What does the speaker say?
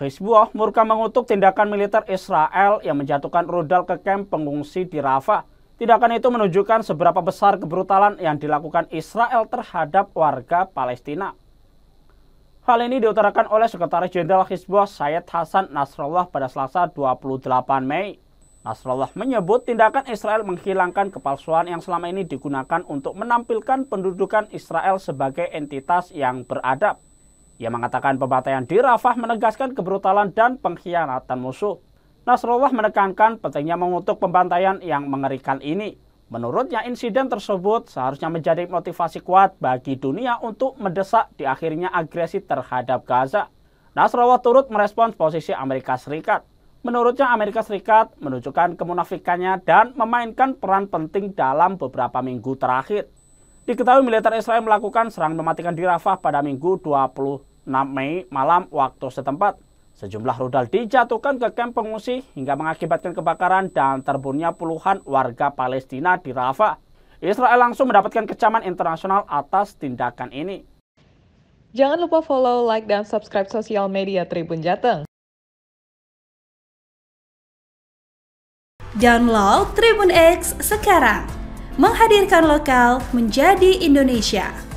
Hizbullah murka mengutuk tindakan militer Israel yang menjatuhkan rudal ke kamp pengungsi di Rafah. Tindakan itu menunjukkan seberapa besar kebrutalan yang dilakukan Israel terhadap warga Palestina. Hal ini diutarakan oleh Sekretaris Jenderal Hizbullah Syed Hasan Nasrallah pada Selasa 28 Mei. Nasrallah menyebut tindakan Israel menghilangkan kepalsuan yang selama ini digunakan untuk menampilkan pendudukan Israel sebagai entitas yang beradab. Ia mengatakan pembantaian di Rafah menegaskan kebrutalan dan pengkhianatan musuh. Nasrullah menekankan pentingnya mengutuk pembantaian yang mengerikan ini. Menurutnya insiden tersebut seharusnya menjadi motivasi kuat bagi dunia untuk mendesak di akhirnya agresi terhadap Gaza. Nasrullah turut merespons posisi Amerika Serikat. Menurutnya Amerika Serikat menunjukkan kemunafikannya dan memainkan peran penting dalam beberapa minggu terakhir. Diketahui militer Israel melakukan serang mematikan di Rafah pada minggu 20 6 Mei malam waktu setempat. Sejumlah rudal dijatuhkan ke kamp pengungsi hingga mengakibatkan kebakaran dan terbunuhnya puluhan warga Palestina di Rafah. Israel langsung mendapatkan kecaman internasional atas tindakan ini. Jangan lupa follow, like, dan subscribe sosial media Tribun Jateng. Download Tribun X sekarang. Menghadirkan lokal menjadi Indonesia.